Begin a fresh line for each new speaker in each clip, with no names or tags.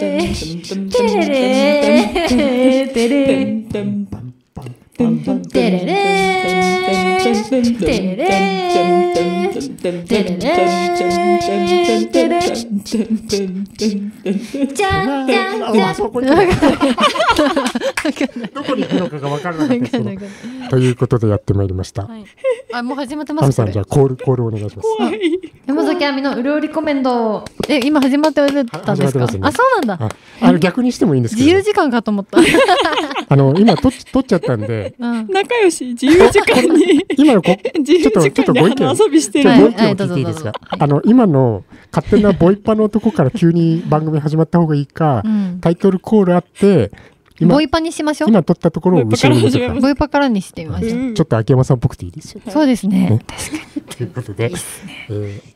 どこに行くのかが分からなかったですけど。
ということでやってまいりました。はい、
あ、もう始まってます。ハムさん、じ
ゃあコール、コールお願いします。
山崎亜美のうるおりコメント。え、今始まってたんですか。すね、
あ、そうなんだ。あの逆にしてもいいんです自
由時間かと思った。
あの今と取っちゃったんで。
うん、仲良し自由時間に。
今のこちょっとちょっとご意見遊びしてる。ご意見を聞いていいですか。あの今の勝手なボイパのとこから急に番組始まった方がいいか、うん、タイトルコールあって。ボイパにしましょう。今取ったところを後ろに見せた。ボ
イパからにしてみましょう。ちょ
っと秋山さんっぽくていいですよ。そうですね。ね確かに。ということで、いいでえー、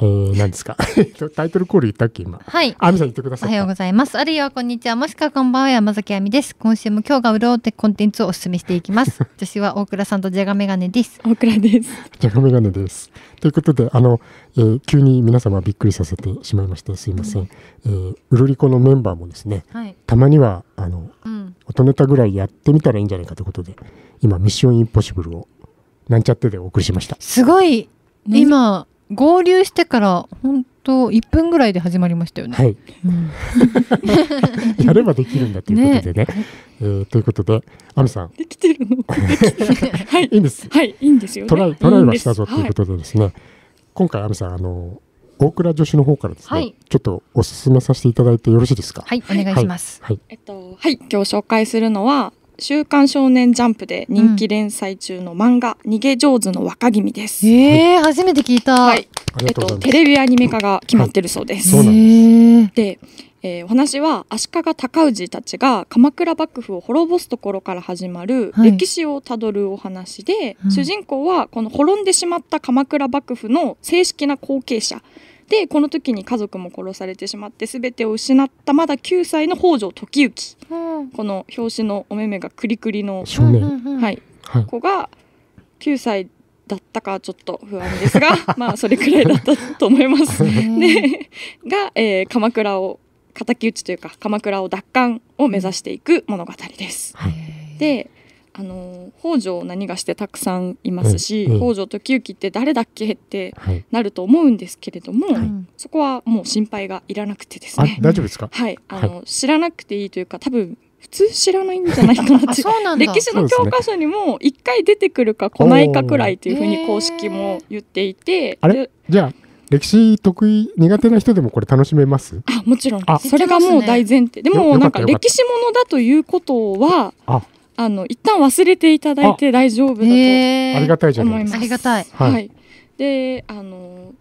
えー、何ですか タイトルコール言ったっけ今はいあみさん言ってくださいおはよ
うございますあるいはこんにちはもしくはこんばんは山崎あみです今週も今日が潤ってコンテンツをお勧めしていきます私 は大倉さんとジゃガメガネです大倉です
ジゃガメガネですということであの、えー、急に皆様びっくりさせてしまいましたすいません、うえうるりこのメンバーもですね、はい、たまにはあの、うん、音ネタぐらいやってみたらいいんじゃないかということで今ミッションインポッシブルをなんちゃってでお送りしましたす
ごい今合流してから本当一分ぐらいで始まりましたよね。
はい、やればできるんだということでね。ねえー、ということで、アミさん。できてるの。はい、いいんです。はい、いいんですよ、ね、トライ、トライはしたぞということでですね。はい、今回、アミさん、あの、大倉女子の方からですね、はい、ちょっとお勧めさせていただいてよろしいですか。はい、お願いします。はい、えっ
と、はい、今日紹介するのは、週刊少年ジャンプで人気連載中の漫画、うん、逃げ上手の若君です。ええー、初めて聞いた。はい。
えっと、テレ
ビアニメ化が決まってるそうです。はい、そうなんです。で、えー、お話は足利尊氏たちが鎌倉幕府を滅ぼすところから始まる歴史をたどるお話で、はい主人公はこの滅んでしまった鎌倉幕府の正式な後継者でこの時に家族も殺されてしまって全てを失ったまだ9歳の北条時行、うん、この表紙のお目目がクリクリの、はい、はい、子が9歳だったかちょっと不安ですが まあそれくらいだったと思います。でが、えー、鎌倉を敵討ちというか鎌倉を奪還を目指していく物語です。であの北条何がしてたくさんいますし、うん、北条時行って誰だっけってなると思うんですけれども、はい、そこはもう心配がいらなくてですね。大丈夫です
か、はい、あの、
知らなくていいというか多分普通知らないんじゃないかなって歴史の教科書にも1回出てくるか来ないかくらいというふうに公式も言っていて。あれ
じゃ歴史得意苦手な人でもこれ楽しめますあ
もちろんそれがもう大前提、でもなんか歴史ものだということはあの一旦忘れていただいて大丈夫だと思います。えー、ありがたいじゃないですか。ありがたい。はい。で、あの、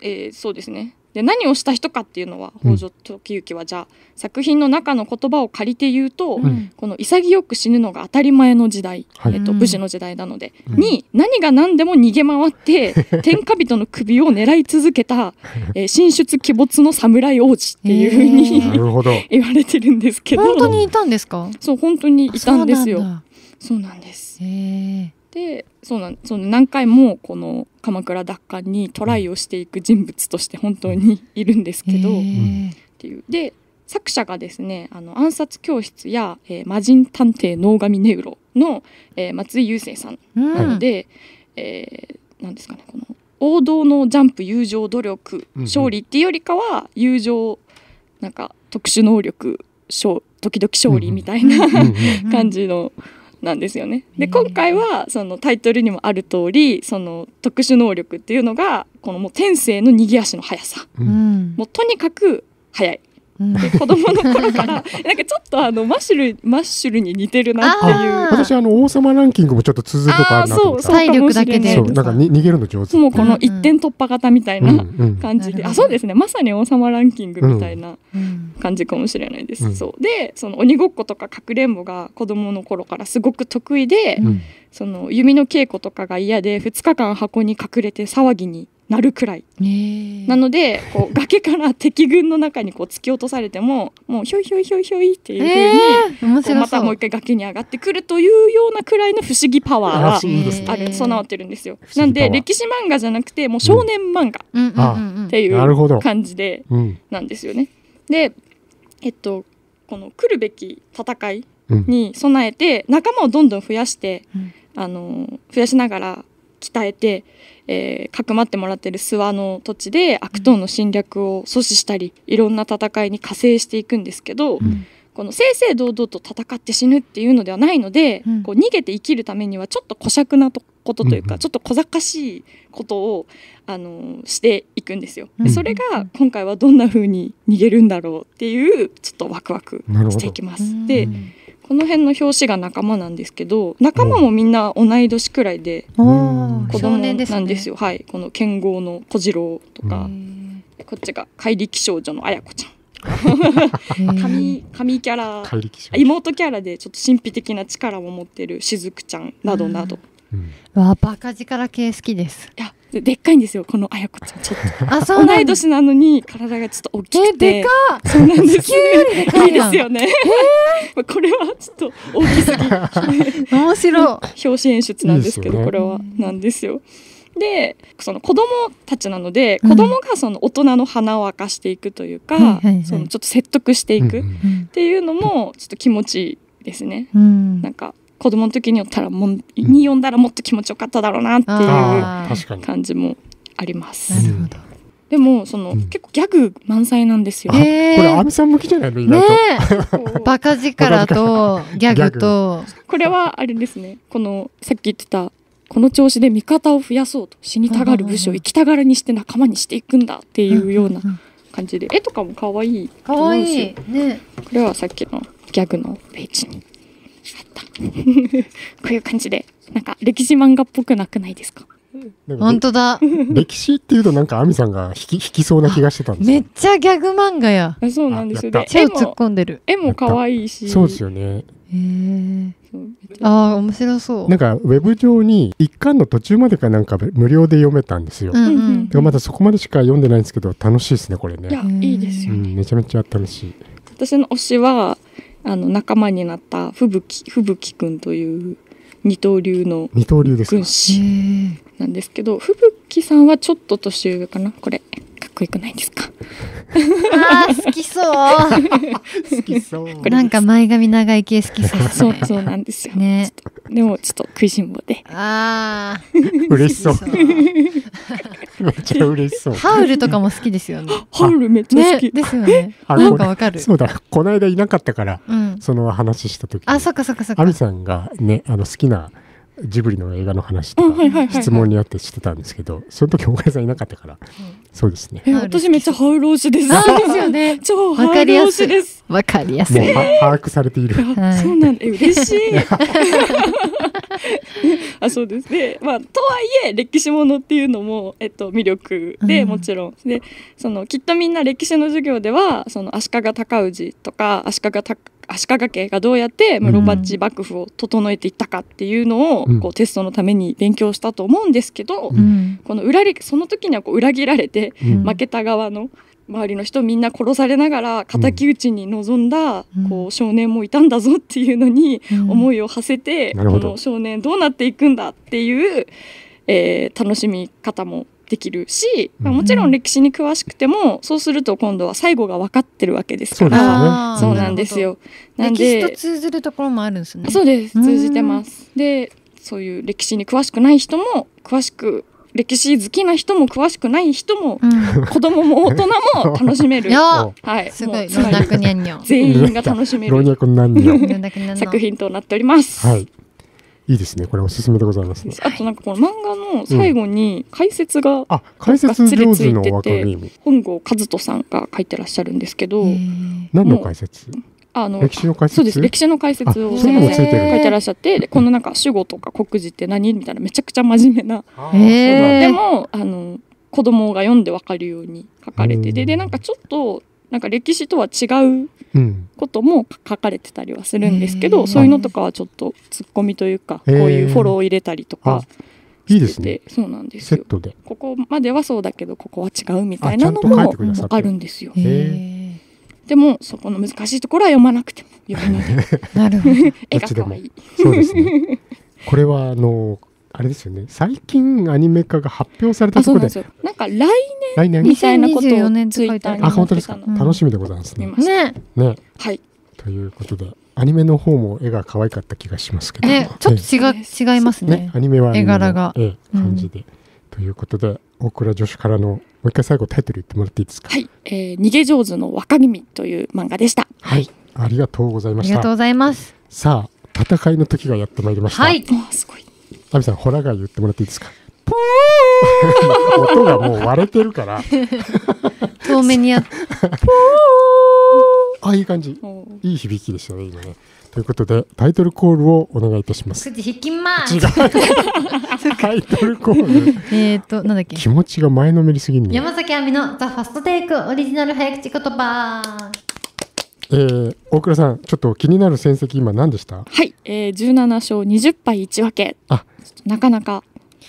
えー、そうですね。で何をした人かっていうのは北条時行はじゃあ、作品の中の言葉を借りて言うと、うん、この潔く死ぬのが当たり前の時代、はい、えっと、武士の時代なので、うん、に何が何でも逃げ回って天下人の首を狙い続けた、えー、神出鬼没の侍王子っていうふうに、えー、言われてるんですけど本当にいたんですかそう本当にいたんですよそうなんです。えーでそうなんその何回もこの鎌倉奪還にトライをしていく人物として本当にいるんですけど、っていうで作者がですね「あの暗殺教室や」えー、魔人探偵能神ネウロの」えー、松井雄生さんなので、うん、えー、なんですかねこの王道のジャンプ友情努力勝利っていうよりかは友情なんか特殊能力勝時々勝利みたいな、うん、感じのなんですよね。で今回はそのタイトルにもある通りその特殊能力っていうのがこのもう天性の逃げ足の速さ、うん、もうとにかく速い 子供の頃から なんかちょっとあのマッシュルマッシュルに似てるなっていう
私あの王様ランキングもちょっと続くとかあるなと思体
力
だけでなんか
逃げるの上手も
うこの一点突破型みたいな感じで、うんうん、あそうですねまさに王様ランキングみたいな感じかもしれないです、うん、そうでその鬼ごっことかかくれんぼが子供の頃からすごく得意で、うん、その弓の稽古とかが嫌で2日間箱に隠れて騒ぎになるくらい、えー、なのでこう 崖から敵軍の中にこう突き落とされてももうひょいひょいひょいひょいっていうふうに、えー、うまたもう一回崖に上がってくるというようなくらいの不思議パワーが、備わってるんですよ。なんで歴史漫画じゃなくてもう少年漫画っていう感じでなんですよね。で、えっと、この来るべき戦いに備えて仲間をどんどん増やして、うん、あの増やしながら鍛えて、えー、かくまってもらってる諏訪の土地で悪党の侵略を阻止したり、いろんな戦いに加勢していくんですけど、うん、この正々堂々と戦って死ぬっていうのではないので、うん、こう逃げて生きるためにはちょっと小尺なことというか、うんちょっと小賢しいことを、あのしていくんですよ。でそれが今回はどんな風に逃げるんだろうっていうちょっとワクワクしていきます。で、うんこの辺の表紙が仲間なんですけど仲間もみんな同い年くらいで子供なんですよ、ね、はいこの剣豪の小次郎とかこっちが怪力少女の綾子ちゃん 神神キャラ妹キャラでちょっと神秘的な力を持ってるしずくちゃんなどなど、わあバカ力系好きですいやででっかいんですよこのあやこちゃんちょっとあそう同い年なのに体がちょっと大きくてえでかそうなんです、ね、いいですよね、えー、これはちょっと大きすぎ 面白い表紙演出なんですけど、ね、これはなんですよでその子供たちなので、子供がその大人の鼻を明かしていくというか、はいそのちょっと説得していくっていうのもちょっと気持ちいいですね、うん、なんか子供の時に読ったらもん、に読んだらもっと気持ちよかっただろうなっていう感じもあります。でもその、結構ギャグ満載なんですよ。これ阿部
さん向きじゃないの意外ね、
バカ力とギャグと。これはあれですね。このさっき言ってたこの調子で味方を増やそうと死にたがる武士生きたがらにして仲間にしていくんだっていうような感じで、絵とかも可愛い。可愛いね。これはさっきのギャグのページに こういう感じでなんか歴史漫画っぽくなくないですか本当だ
歴史っていうとなんか亜美さんが引き引きそうな気がしてたんです
めっちゃギャグ漫画やそうなんで
すよ手を突っ
込んでる絵も可愛いしそうですよねへえああ面白そうなん
かウェブ上に一巻の途中までかなんか無料で読めたんですよ、うんうん、まだそこまでしか読んでないんですけど楽しいですねこれねいやいいですよ、ねうん、めちゃめちゃ楽しい
私の推しはあの仲間になった吹雪吹雪くんという二刀流の軍師なんですけど吹雪さんはちょっと年上かなこれかっこよくないですかあ好きそう
好きそうなん
か前髪長い系好きそう、ね、そうそうなんですよねでもちょっと食いしん坊で。ああ。
嬉しそう。めっちゃ嬉しそう。ハウルとか
も好きですよね。ハウルめっ
ちゃ好き。ですよね。
なんかわかる。そうだ。この間いなかったから、その話した時。あ、そ
っかそっかそっか。アミ
さんがね、あの好きな。ジブリの映画の話とか質問にあってしてたんですけどその時大林さんいなかったから、そうですね
私めっちゃハウローシですそうですよね 超ハウローシです
わかりやすいもう把握されている、そ
うなんで嬉しい あそうですねまあとはいえ歴史ものっていうのも、えっと、魅力でもちろん、でそのきっとみんな歴史の授業ではその足利尊氏とか足利尊足利家がどうやって室町幕府を整えていったかっていうのを、うん、こうテストのために勉強したと思うんですけど、うん、この裏その時にはこう裏切られて、負けた側の周りの人みんな殺されながら敵討ちに臨んだ、こう少年もいたんだぞっていうのに思いを馳せて、この少年どうなっていくんだっていう、えー、楽しみ方もできるし、まあ、もちろん歴史に詳しくても、そうすると今度は最後が分かってるわけですから、ね、そうなんですよ。なんで歴史と通ずるところもあるんですね。そうです、通じてます。で、そういう歴史に詳しくない人も詳しく歴史好きな人も詳しくない人も、うん、子供も大人も楽しめる。はい、すごい。全員が楽しめる。作品となっております。はい。
いいですね。これおすすめでございます、ね、あ
となんかこの漫画の最後に解説が、うん、あ解説上手の若君本郷和人さんが書いてらっしゃるんですけど何
の解説
あの歴史の解説そうです歴史の解説を先生書いてらっしゃってこのなんか主語とか国字って何みたいなめちゃくちゃ真面目なでもあの子供が読んでわかるように書かれてででなんかちょっとなんか歴史とは違うことも書かれてたりはするんですけど、うん、そういうのとかはちょっとツッコミというか、こういうフォローを入れたりとか。いいですね。そうなんですよ。ここまではそうだけど、ここは違うみたいなのもあるんですよ。
で
も、そこの難しいところは読まなくてもよいので。なるほど。
絵が可愛い。そうですね。これはあのあれですよね最近アニメ化が発表されたところでなんか来年みたいなことを
年ツイッあ本当ですか、うん、楽し
みでございますねねねはいということでアニメの方も絵が可愛かった気がしますけど、ちょっと違,、えー、違いますね、ね、アニメは絵柄が、えー、感じで、うん、ということで大倉女子からのもう一回最後タイトル言ってもらっていいですかは
い、えー、逃げ上手の若君という漫画でした
はいありがとうございましたありがとうございますさあ戦いの時がやってまいりましたは
いすごい
ナミさん、ホラガイ言ってもらっていいですか。ポー 音がもう割れてるから
遠目にやっ ポーあいい感じ
いい響きでしたね今ねということでタイトルコールをお願いいたします
口引きます
タイトルコール
えっとなんだっ
け気持ちが前のめりすぎる、ね、山
崎亜美の「ザ・ファストテイクオリジナル早口言葉
えー、大倉さん、ちょっと気になる戦績、今、何でした
はい、えー、17勝20敗1分け、あなかなか、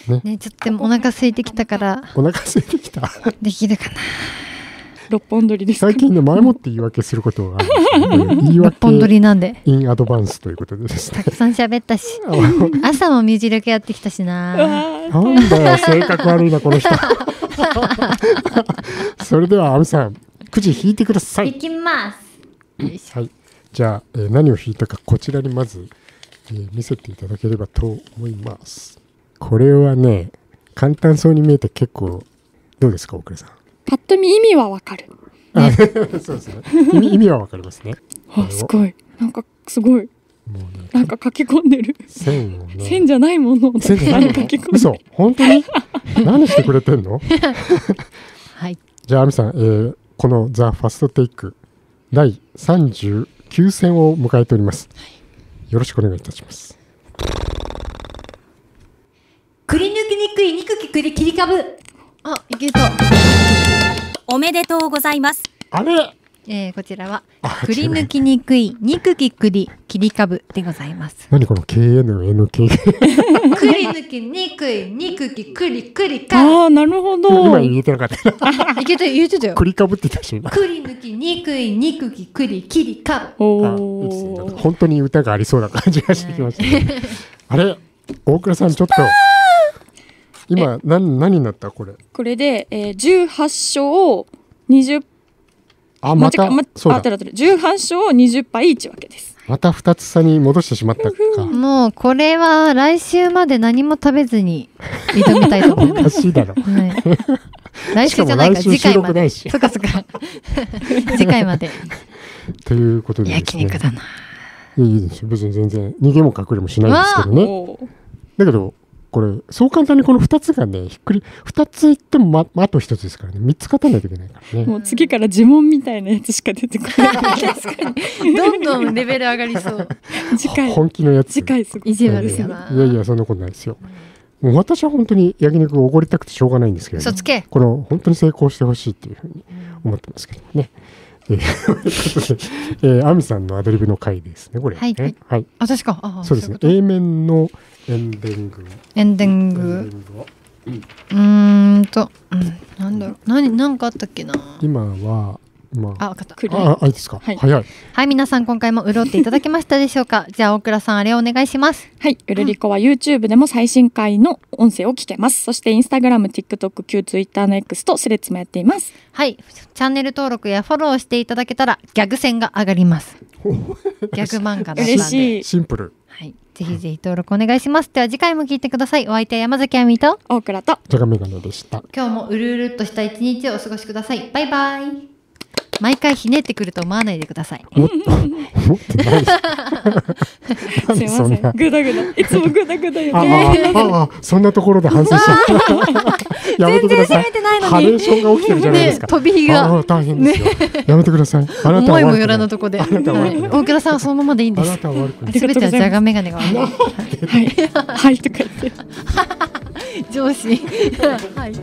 ね、ね、ちょっとお腹空いてきたから、
お腹空いてきた、
できるかな。
六本取りです最近ね前もって言い訳することは、あね、言本取りなんでインアドバンスということでですね
たくさん喋ったし 朝もミューやってきたしなな
んだよ性格悪いなこの人 それでは阿部さんくじ引いてくださいいきますはい、じゃあ、えー、何を弾いたかこちらにまず、えー、見せていただければと思います。これはね、簡単そうに見えて結構どうですか、大倉さん。
ぱっと見意味はわかる。
あ そうですね。意味意味はわかりますね。あ、すご
い。なんかすごい。もうね、なんか書き込んでる。線をね。線じゃないものを。線じゃないもの。嘘。本当に？何してく
れてんの？はい。じゃあ、アミさん、えー、このザファストテイク第39戦を迎えております、はい、よろしくお願いいたします
くり抜きにくい肉きくり切り株あ、いけたおめでとうございますあれえー、こちらはくり抜きにくい肉きくり切り株でございます。
何この KNNK
く り抜きにくい肉きくりくりか。ああなるほど。今言
えてなかった。いけた言えてたよ。くりかぶってたし。く
り抜きにくい肉きくり切りかぶ。おお。
本当に歌がありそうな感じがしてきました、ね、あれ大倉さんちょっと。今何何になったこれ
これで、えー、18を20
あまた、ま、そうだ
18勝20敗1分けで
すまた2つ差に戻してしまったか
もうこれ
は来週まで何も食べずに挑みたいと思います おかしいだろ、はい、来週じゃないか次回までそかそか 次回まで
ということで、ね、焼肉だないいです別に全然逃げも隠れもしないですけどねだけどこれ、そう簡単にこの2つがね、ひっくり、2つ言っても、ま、まあと1つですからね、3つ勝たないといけないからね。も
う次から呪文みたいなやつしか出てこない。確かに。どんどんレベル上がりそう。次回。本気
のやつ。次回すごい。じわる。せな。いやいや、そんなことないですよ。もう私は本当に焼肉をおごりたくてしょうがないんですけど、ね、この本当に成功してほしいっていうふうに思ってますけどね。うんえー、ア美さんのアドリブの回ですね、これ、はい。はい、あ、確か。そうですねうう。A 面のエンディング。
エンディング。うん、うんと、うん、なんだろう、何、何かあったっけな。
今は、まあ、あ、分かった。あ、あれですか。はい、早い。
はい、皆さん、今回も潤っていただけましたでしょうか。じゃあ、大倉さん、あれお願いします。はい、う
るりこは YouTube でも最新回の音声を聞けます。そして、Instagram、TikTok、旧 Twitter の X とスレッズもやっています。はい、チャンネル登録やフォローしていただけたら、ギャグ
線が上がります。ギャグ漫画だ嬉し
い。シンプル。はい。
ぜひぜひ登録お願いします。では次回も聞いてください。お相手は山崎あみと大倉と
じゃがでした。
今日もうるうるっとした一日をお過ごしください。バイバイ。毎回ひねってくると思わないでください。
思ってない すいません。ぐ
だぐだ。いつも
ぐだぐだ言ってああそんなところで反省しちゃった。全然責めてないのに。飛び火が。大変ですよ。やめてください。思いもよら
ぬとこで。大倉さんはそのままでいいんです。すべてはじゃがメガネが悪い。はい。とか言って。上司。はい。